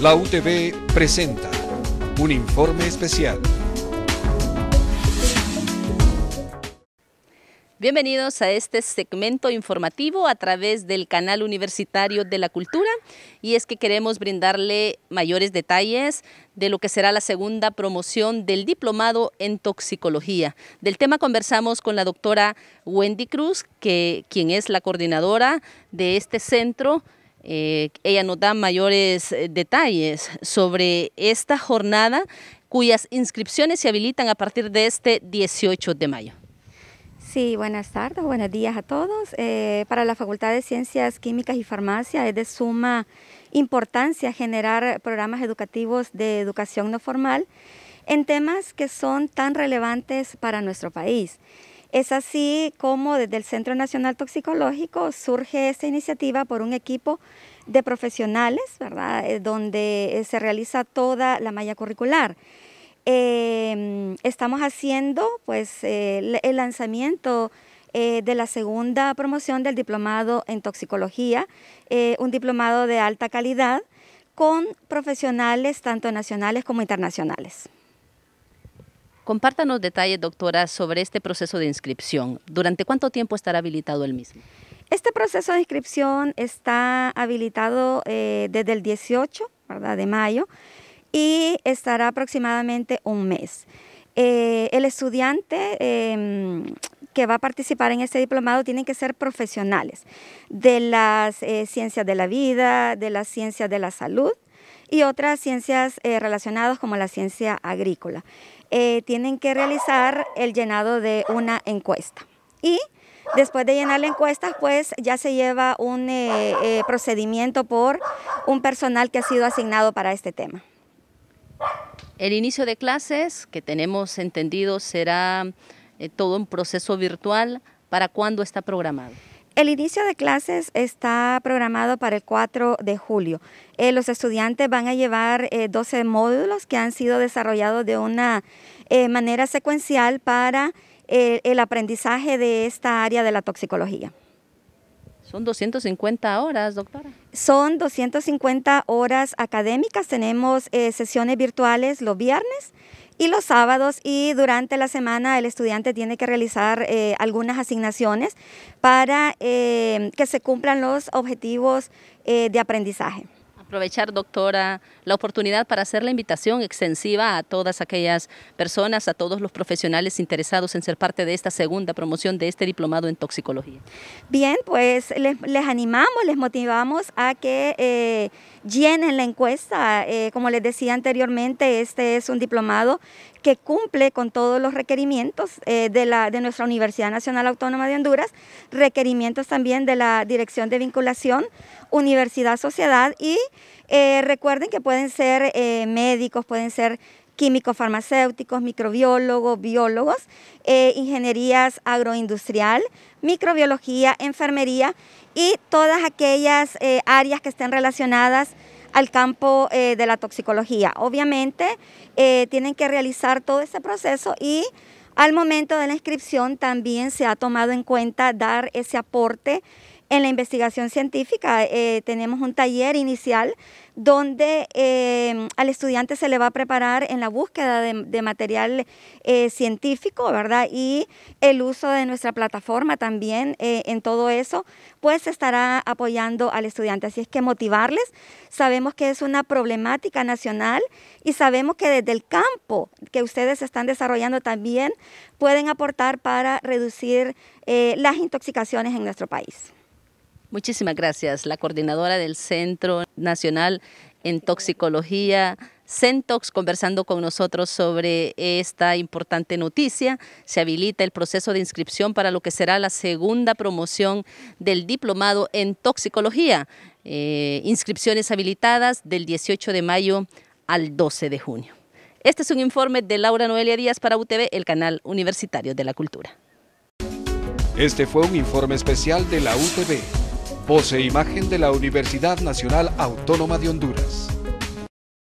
La UTV presenta un informe especial. Bienvenidos a este segmento informativo a través del canal universitario de la cultura y es que queremos brindarle mayores detalles de lo que será la segunda promoción del diplomado en toxicología. Del tema conversamos con la doctora Wendy Cruz, que, quien es la coordinadora de este centro eh, ella nos da mayores eh, detalles sobre esta jornada cuyas inscripciones se habilitan a partir de este 18 de mayo. Sí, buenas tardes, buenos días a todos. Eh, para la Facultad de Ciencias Químicas y Farmacia es de suma importancia generar programas educativos de educación no formal en temas que son tan relevantes para nuestro país. Es así como desde el Centro Nacional Toxicológico surge esta iniciativa por un equipo de profesionales, eh, Donde eh, se realiza toda la malla curricular. Em, estamos haciendo pues eh, el lanzamiento de la segunda promoción del diplomado en toxicología, un diplomado de alta calidad con profesionales tanto nacionales como internacionales. Compártanos detalles, doctora, sobre este proceso de inscripción. ¿Durante cuánto tiempo estará habilitado el mismo? Este proceso de inscripción está habilitado eh, desde el 18 ¿verdad? de mayo y estará aproximadamente un mes. Eh, el estudiante em, que va a participar en este diplomado tiene que ser profesionales de las eh, ciencias de la vida, de las ciencias de la salud y otras ciencias relacionadas como la ciencia agrícola. Eh, tienen que realizar el llenado de una encuesta. Y Después de llenar la encuesta, pues ya se lleva un eh, eh, procedimiento por un personal que ha sido asignado para este tema. El inicio de clases, que tenemos entendido, será todo un proceso virtual. ¿Para cuándo está programado? El inicio de clases está programado para el 4 de julio. Eh, los estudiantes van a llevar 12 eh, módulos que han sido desarrollados de una eh, manera secuencial para el aprendizaje de esta área de la toxicología. Son 250 horas, doctora. Son 250 horas académicas. Tenemos sesiones virtuales los viernes y los sábados y durante la semana el estudiante tiene que realizar eh, algunas asignaciones para eh, que se cumplan los objetivos eh, de aprendizaje. Aprovechar, doctora, la oportunidad para hacer la invitación extensiva a todas aquellas personas, a todos los profesionales interesados en ser parte de esta segunda promoción de este diplomado en toxicología. Bien, pues les, animamos, les motivamos a que eh, llenen la encuesta. Eh, como les decía anteriormente, este es un diplomado que cumple con todos los requerimientos eh, de, la, de nuestra Universidad Nacional Autónoma de Honduras, requerimientos también de la Dirección de Vinculación, Universidad-Sociedad y eh, recuerden que pueden ser eh, médicos, pueden ser químicos farmacéuticos, microbiólogos, biólogos, ingenierías agroindustrial, microbiología, enfermería y todas aquellas áreas que estén relacionadas al campo eh, de la toxicología. Obviamente eh, tienen que realizar todo ese proceso y al momento de la inscripción también se ha tomado en cuenta dar ese aporte en la investigación científica eh, tenemos un taller inicial donde eh, al estudiante se le va a preparar en la búsqueda de, material eh, científico, ¿verdad? Y el uso de nuestra plataforma también en todo eso, pues estará apoyando al estudiante. Así es que motivarles, sabemos que es una problemática nacional y sabemos que desde el campo que ustedes están desarrollando también pueden aportar para reducir las intoxicaciones en nuestro país. Muchísimas gracias, la coordinadora del Centro Nacional en Toxicología, CENTOX, conversando con nosotros sobre esta importante noticia. Se habilita el proceso de inscripción para lo que será la segunda promoción del diplomado en Toxicología. Eh, inscripciones habilitadas del 18 de mayo al 12 de junio. Este es un informe de Laura Noelia Díaz para UTV, el canal universitario de la cultura. Este fue un informe especial de la UTV. Posee imagen de la Universidad Nacional Autónoma de Honduras.